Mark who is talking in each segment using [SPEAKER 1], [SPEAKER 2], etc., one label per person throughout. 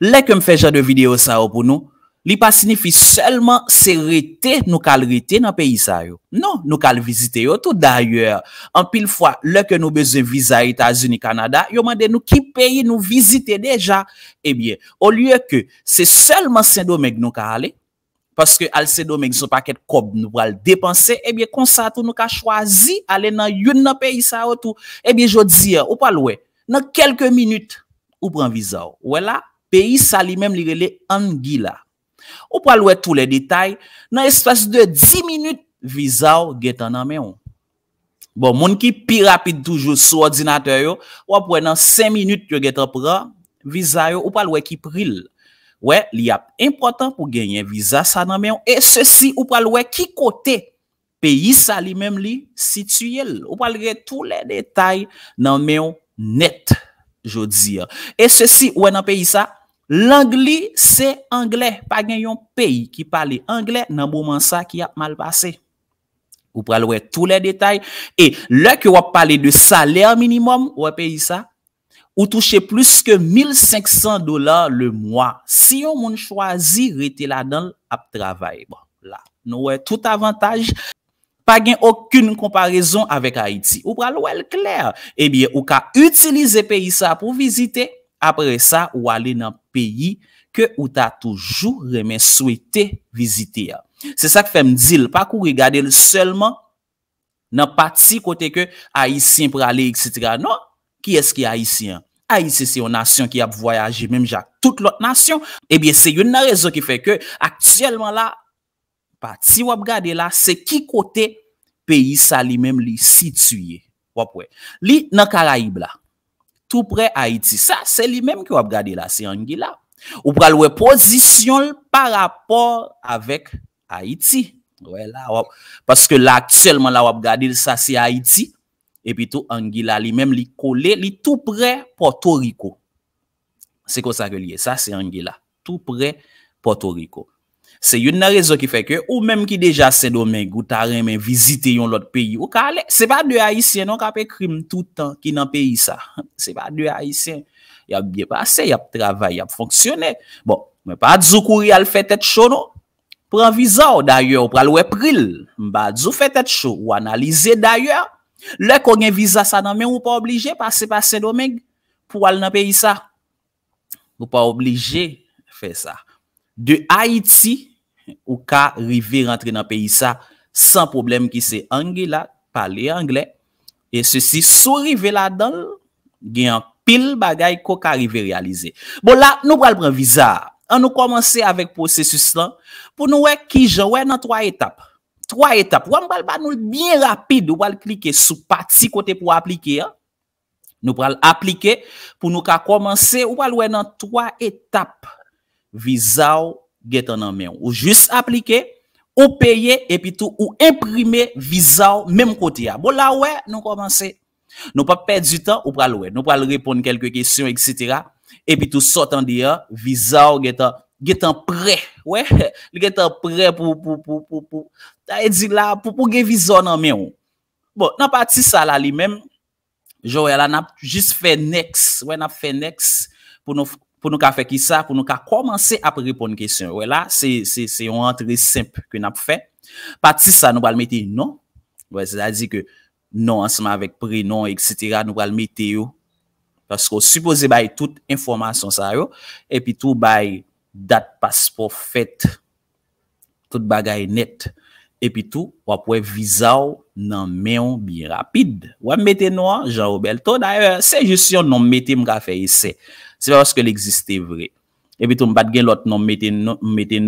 [SPEAKER 1] Lè ke m fèjè de videyo sa yo pou nou, li pa sinifi selman se rete nou kal rete nan peyi sa yo. Non, nou kal vizite yo tou. Daryè, an pil fwa, lè ke nou bezè viza itazouni Kanada, yo mandè nou ki peyi nou vizite deja. Ebyè, o lye ke, se selman se do meg nou ka ale, paske al se do meg zo pakèt kob nou pral depanse, ebyè konsa tou nou ka chwazi ale nan youn nan peyi sa yo tou. Ebyè, jo dzi ya, ou pal wè, nan kelke minute, ou pran viza yo. Ouè la? peyi sa li menm li re le an gila. Ou pal wè tou le detay, nan espasy de 10 minut viza ou getan nan menm. Bon, moun ki pi rapit toujou sou ordinatè yo, wè pou wè nan 5 minut yo getan pran, viza yo ou pal wè ki pril. Wè, li ap impotant pou genyen viza sa nan menm, e se si ou pal wè ki kote peyi sa li menm li situyel. Ou pal wè tou le detay nan menm net, jo diyo. E se si wè nan peyi sa L'angli, se angli. Pa gen yon peyi ki pale angli nan mouman sa ki ap malpase. Ou pralwe tout le detay. E lè ki wap pale de salè minimum, wap peyi sa, ou touche plus ke 1500 dolar le mwa. Si yon moun chwazi, rete la dan ap travay. Bon, nou wè tout avantaj. Pa gen okyoun komparizon avèk Haiti. Ou pralwe l'klèr. Ou ka utilize peyi sa pou vizite. Apre sa, wale nan peyi ke ou ta toujou remè souwete vizite ya. Se sa ke fe mdil, pa kou rigade lè selman, nan pati kote ke Aisyen prale, etc. Non, ki eske Aisyen? Aisyen se yon nasyon ki ap voyaje, mèm jak tout lot nasyon. Ebyen, eh se yon nan rezon ki fe ke, aktyèlman la, pati wap gade la, se ki kote peyi sa li mèm li situyen. Wapwe, li nan Karaib la, Tout prè Haïti. Sa, se li mèm ki wap gade la, se Anguila. Ou pral wè pozisyon l par rapport avèk Haïti. Wè la wap, paske l akselman la wap gade sa, se Haïti. E pi tou Anguila li mèm li kole, li tout prè Porto Rico. Se ko sa ke liye, sa se Anguila. Tout prè Porto Rico. Se yon nan rezon ki feke ou menm ki deja Sen Domeg ou Taremen vizite yon lot peyi ou kale. Se pa de Aisyen nou ka pe krim toutan ki nan peyi sa. Se pa de Aisyen. Yap biye pase, yap travay, yap fonksyone. Bon, menm pa dzo kouri al fe tet chou nou. Pran viza ou danyo ou pral wepril. Mba dzo fe tet chou ou analize danyo. Le konyen viza sa nan menm ou pa oblije pase pa Sen Domeg pou al nan peyi sa. Ou pa oblije fe sa. De Haiti ou ka rive rentre nan peyi sa San problem ki se angi la pale angle E se si sou rive la dal Gen pil bagay ko ka rive realize Bon la nou pral pran viza An nou komanse avèk prosesus lan Poun nou wèk ki jan wè nan 3 etap 3 etap Wan pral ban nou bien rapide Ou pral klike sou pati kote pou aplike Nou pral aplike Poun nou ka komanse Ou pral wè nan 3 etap vizaw getan nan men. Ou jis aplike, ou peye, epi tou ou imprime vizaw menm kote ya. Bo la we, nou komanse. Nou pa pedi tan ou pra loue. Nou pra l repon kelke kesyon, etc. Epi tou sotan di ya, vizaw getan pre. We, li getan pre pou pou pou pou pou pou. Ta e di la pou pou ge vizaw nan men. Bo, nan pati sa la li men, jou ya la nan ap jis fe next. We nan ap fe next pou nou fok pou nou ka fè ki sa, pou nou ka komanse ap repon kèsyon. Wè la, se yon rentre semp kè nap fè. Pati sa nou balmète yon non, wè se la zi ke non anseman avèk prè non, etc. Nou balmète yon, pasko supose bay tout informasyon sa yon, epi tou bay dat paspo fèt, tout bagay net, epi tou wap wè vizaw, nan mèyon bi rapide. Ou an mète nou an, jan ou bel to, d'aè, se jistyon nan mète mga fe yise. Se fè wè s'ke l'eksiste vre. Epi tou mbate gen lot, nan mète nou, mbate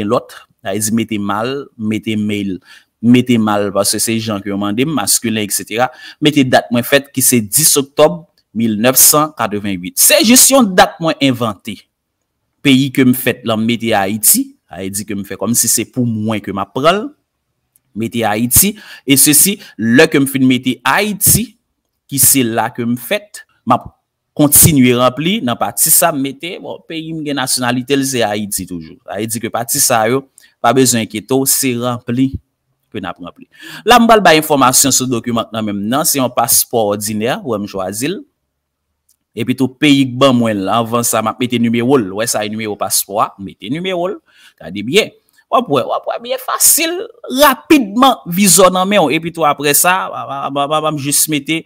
[SPEAKER 1] gen lot, aè zi mète mal, mète mel, mète mal, vase se jankouman dem, maskulen, et cetera, mète dat mwen fèt ki se 10 oktob, 1988. Se jistyon dat mwen inventé, peyi ke mfèt lan mète Haiti, aè zi ke mfèt, kom si se pou mwen ke mwa pral, Meti Haiti, e se si, le kem fin meti Haiti, ki se la kem fet, ma kontinui rempli, nan pati sa meti, bon, peyi mge nasyonalitel se Haiti toujou. Haiti ke pati sa yo, pa bezon eketo, se rempli, pe nap rempli. La mbal ba informasyon sou dokumant nan menm nan, se yon paspo ordine, wèm chwa zil, epi tou peyi k ban mwen la, avan sa ma meti nume wol, wè sa yon nume ou paspo a, meti nume wol, kade bien. Wap wap wap wap, miye fasil, rapidman, vizonan meyon. E pi to apre sa, wap wap wap wap, m'am jis mette,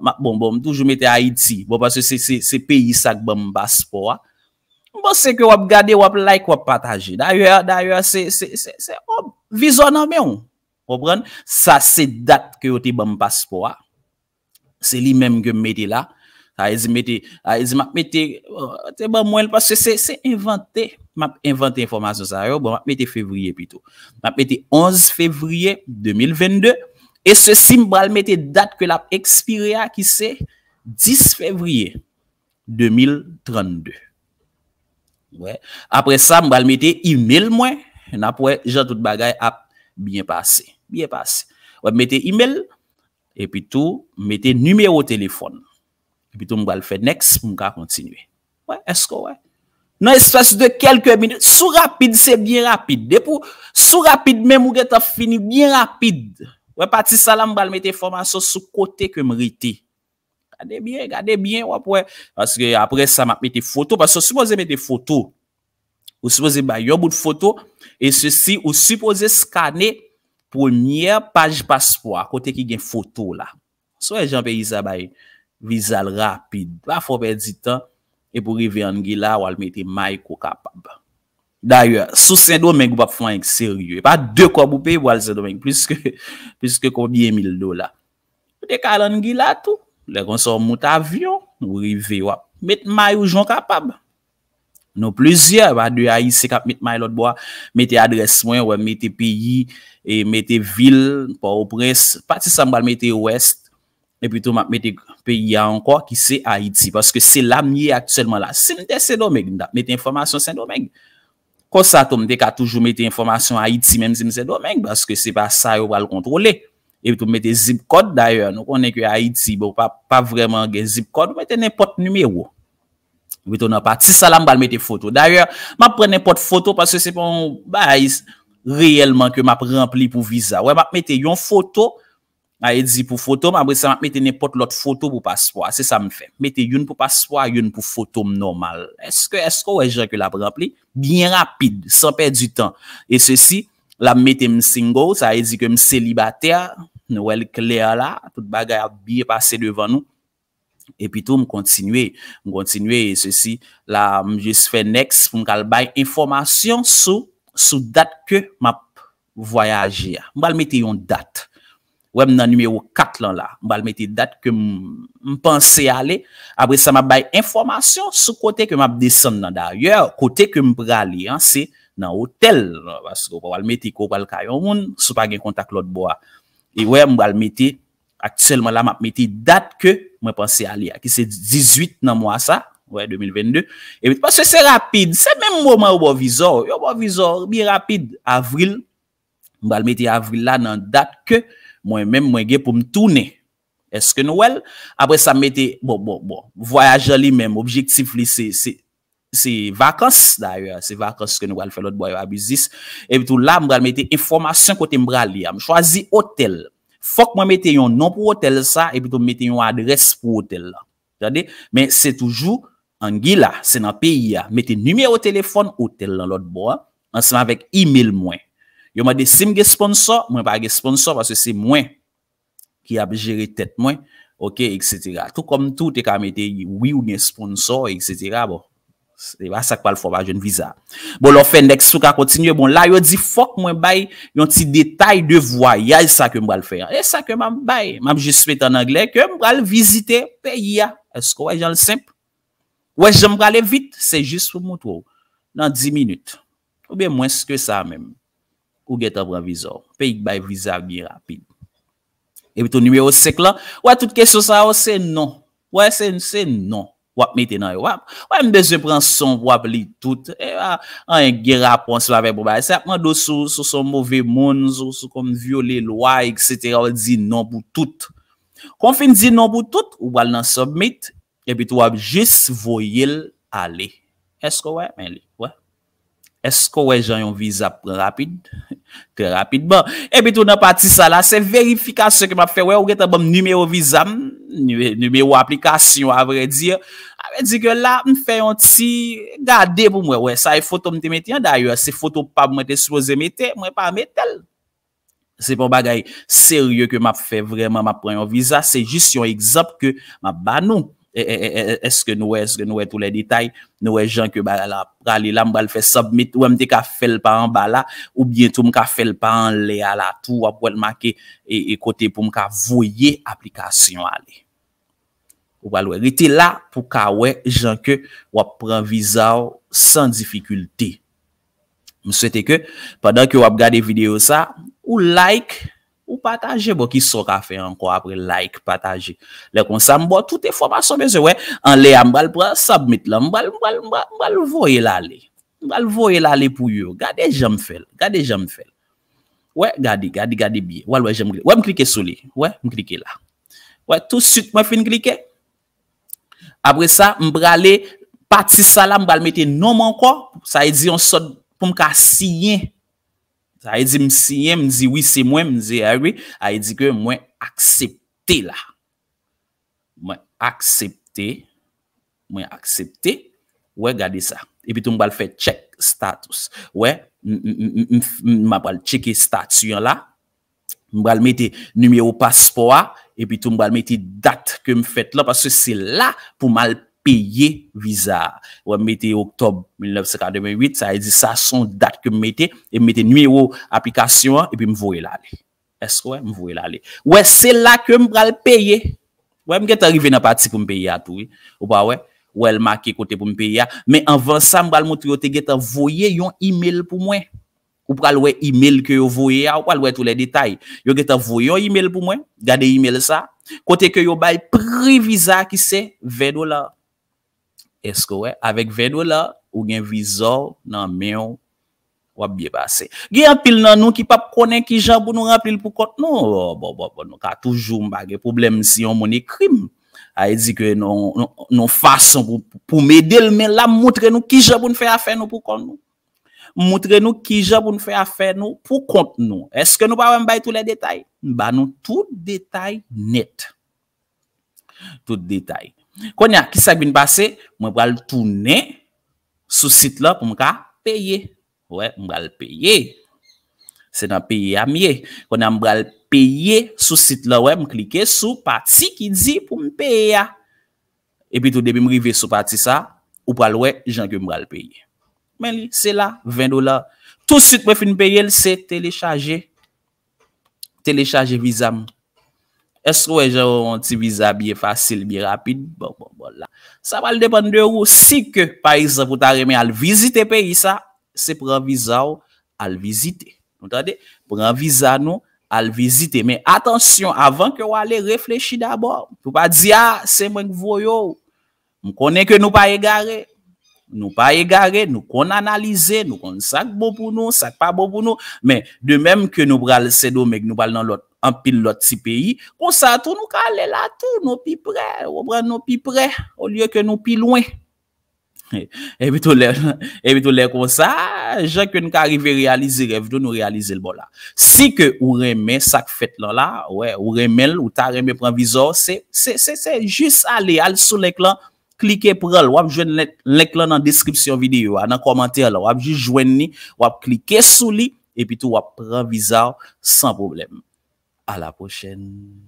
[SPEAKER 1] m'ak bon bon, m'joujou mette Haiti, bo paswè se peyi sa k'bambas po wap. M'ponsè ke wap gade, wap like, wap pataje. D'ayò, d'ayò, se, se, se, se, wap, vizonan meyon. Pobren, sa se dat ke wote bambas po wap. Se li menm ge mette la. Ta ezi mette, ta ezi mak mette, euh, te bambon, paswè se, se inventè. m ap inventi informasyon sa yo, bon, m ap mette fevriye pito. M ap mette 11 fevriye 2022, e se si m bral mette dat ke la ap ekspire a, ki se 10 fevriye 2032. Apre sa m bral mette email mwen, na pou e jan tout bagay ap biye pase. Biye pase. M mette email, e pito m mette numero telefon. E pito m bral fè next, m ka kontinwe. Wè, esko wè? nan espasyon de kelke minute, sou rapide se bien rapide, depou sou rapide men mou geta fini bien rapide wè pati salam bal mette informasyon sou kote ke mriti gade bien, gade bien wè pouè apre sa m ap mette foto sou suppose mette foto ou suppose yon bout foto ou suppose skane pounier page paspo kote ki gen foto la sou e jan pe yisa bay visal rapide, wè fò pe ditan E pou rive an gila, wal meti may kou kapab. Darye, sou sen do menk wap fwenk seryou. E pa dekwa boupe wal sen do menk, pwiske koubyen mil do la. Pwite kal an gila tou, le konson mout avyon, ou rive wap, meti may ou joun kapab. Nou plezyar, wadu a yise kap, meti may lot bo a, meti adres mwen, wap meti peyi, e meti vil, pa opres, pati san wal meti west, e pwitou map meti kou. pe y a anko ki se Haiti, paske se lamye aktselman la, se mwen de se domen, mwen de mette informasyon se domen, konsa to mwen de ka toujou mette informasyon Haiti, mwen de se domen, paske se pa sa yo wale kontrole, e mwen de mette zip kod, d'ailleurs, nou konen ki Haiti, bo pa vreman gen zip kod, mwen de nepot numero, mwen de nan pati salam, bal mette foto, d'ailleurs, mwen pre nepot foto, paske se pon, ba, reyelman ke mwen pre rempli pou visa, wè, mwen de mette yon foto, mwen de, Aye di pou fotoum, apre sa mwen mette ne pot lot fotoum pou paspoua. Se sa mwen fe. Mete yon pou paspoua, yon pou fotoum normal. Eske, eske ou e jenke la preple? Bien rapide, san per du tan. E se si, la mwen mette mwen single, sa aye di ke mwen selibate a. Nou el kle a la, tout bagay a biye pase devan nou. E pi tou mwen kontinue, mwen kontinue e se si. La mwen jesfe next pou mwen kalbay informasyon sou, sou dat ke mwen voyaje a. Mwen mwen mette yon dat a. wèm nan numero 4 lan la, mbal meti dat ke mpense a li, apre sa mabay informasyon, sou kote ke mabdesen nan darye, kote ke mprali, anse nan hotel, wèm wèm wèm meti ko wale kaya, yon moun sou pa gen kontak lout bo a, yon e wèm wèm wale meti, akselman la mabmeti dat ke mpense a li, aki se 18 nan mwa sa, wèm 2022, e bitpase se rapide, se men mwoma wawizor, wawizor, bi rapide, avril, mbal meti avril la, nan dat ke, Mwen men mwen ge pou m toune eske nouel. Apre sa mwete, bon, bon, bon, voyajan li men, objektif li se vakans da yo. Se vakans ke nouel fè lot boyo abizis. E bitou la mwen mwete informasyon kote mwen mwen li am. Chwazi hotel. Fok mwen mwete yon nom pou hotel sa, e bitou mwete yon adres pou hotel la. Tade, men se toujou, an gila, se nan piya, mwete nime ou telefon hotel la lot boyo. An seman vek e-mail mwen. Yo mwen de sim ge sponsor, mwen pa ge sponsor parce se mwen ki ap jere tet mwen. Ok, etc. Tout kom tout, te kamete, oui ou nye sponsor, etc. Bo, se va sak pa l foba jen viza. Bo, lò fèndeks pou ka kontinye, bon, la yo di fok mwen bay yon ti detay de voyage sa ke mwen bal fè. E sa ke mwen bay. Mwen jespe tan anglè ke mwen bal vizite pe yia. E sko, wè jen lè semp? Wè jen mwen bal lè vit? Se jist pou mwen trou. Nan di minut. Ou be mwen ske sa mèm. Ou gen ta pran vizor? Pe yik bay vizor gen rapil. E bitou nime ou sek lan. Ou a tout kesyon sa ou se non. Ou a se se non. Ou ap meten an yo ap. Ou a m dezen pran son ou ap li tout. E a an gen rapon slave pou bay. Se apman dosou sou sou mouve mounz. Sou sou kom vio le loa. Etc. Ou a di non pou tout. Kon fin di non pou tout. Ou bal nan submet. E bitou ap jis voyel ale. Esko ou a men li? Ou a? esko wè jan yon visa prè rapid, prè rapid, bon, e bitou nan pati sa la, se verifikasyon ke m ap fè wè, ou geta bom nimeyo visa, nimeyo aplikasyon avre dire, avre dire ke la, m fè yon ti gade pou m wè, sa yon e foto m te metyen, daryo, se foto pa m wè te suppose metye, m wè pa metel, se pou bagay, seryè ke m ap fè vreman, m ap prè yon visa, se jist yon egzap ke, m ap banon, Eske nou e tou le detay, nou e jank yo bala la prale, la mbal fe submit, ou mte ka fel pa an bala, ou bientou mka fel pa an le ala tou, wap wèl make, e kote pou mka voye aplikasyon ale. Ou wèl wèl, ite la pou ka wè jank yo wap pran vizaw san difikulte. Mse te ke, padan ki wap gade video sa, ou like. Ou pataje bo ki soka fe anko apre like, pataje. Le kon sa mbo, tout e foma sobe se we, an le an bal, sabmit la, mbal voye la le. Mbal voye la le pou yo, gade jam fel, gade jam fel. We gade, gade, gade biye, wal we jem gri, we mklike sou le, we mklike la. We tout sut mwen fin klike. Apre sa mbrale pati sa la mbal mete nom anko, sa e diyon son pou mka sinye. Ça a dit, si me dit oui, c'est moi, je me dit oui, a dit que moi, accepté là. Moi, accepter, Moi, accepté. Ouais, regardez ça. Et puis, tout le fait check status. Ouais, je vais checker status. là. Je vais mettre numéro passeport. Et puis, tu le monde mettre date que je fait là. Parce que c'est là pour mal Paye viza. Ouè, meti Oktober 1958. Sa yè e di sa son dat ke m meti. E m meti nwiro aplikasyon. E pi m voye lalè. Eskouè, m voye lalè. Ouè, se la ke m pral paye. Ouè, m gete arrivé nan pati pou m paye atou. Ou pa ouè, ouè l maki kote pou m paye atou. Me anvan sa m pral moutu yo te gete voye yon email pou mwen. Ou pral wey email ke yo voye atou. Ou pral wey tou le detay. Yo gete voye yon email pou mwen. Gade email sa. Kote ke yo bay pre viza ki se, 20 dolar. Eske wè, avèk vèd wè la, ou gen vizor nan mè yon wap biye basè. Gè apil nan nou ki pap konen ki jan pou nou apil pou kont nou? Oh, oh, bo, bo, bo, nou ka toujou mba. Gè problem si yon mouni krim. A yè zikwe nou fason pou mè del men la moutre nou ki jan pou nou fè a fè nou pou kont nou. Moutre nou ki jan pou nou fè a fè nou pou kont nou. Eske nou pa wè mbay tou lè detay? Mba nou tout detay net. Tout detay. Konya, kisak bin pase, mwen pral toune sou sit la pou mwen ka peye. Mwen pral peye. Se nan peye amye. Konya mwen pral peye sou sit la, mwen klike sou pati ki di pou mwen peye. E pi tou debi mwen rive sou pati sa, mwen pral we, jan ke mwen pral peye. Men li, se la, 20 dolar. Tou sit mwen fin peye lise, telechaje. Telechaje vizam. Estrou e jè ou an ti viza biye fasil, biye rapid, bon, bon, bon, la. Sa pal depan de ou, si ke paisan pou ta reme al vizite peyi sa, se pran viza ou al vizite. Non tade, pran viza nou al vizite. Men, atensyon, avan ke ou ale reflechi dabor, tou pa di, a, ah, se mwenk vou yo, m konen ke nou pa egare, nou pa egare, nou kon analize, nou kon sak bo pou nou, sak pa bo pou nou, men, de menm ke nou pral se do, menk nou pal nan lot, an pil lot si peyi, konsa tou nou ka ale la tou, nou pi pre, ou bran nou pi pre, ou lye ke nou pi lwen. Ebe tou lè, ebe tou lè konsa, jè ke nou ka arrive realize, revdou nou realize l bo la. Si ke ou remè sak fèt lò la, ou remè lò, ou ta remè pran vizor, se, se, se, se, jis ale al sou lèk lò, klike pran lò, wap jwen lèk lò nan deskripsyon videyo, nan komantèr lò, wap jis jwen ni, wap klike sou li, e pi tou wap pran vizor, san probleme. À la prochaine.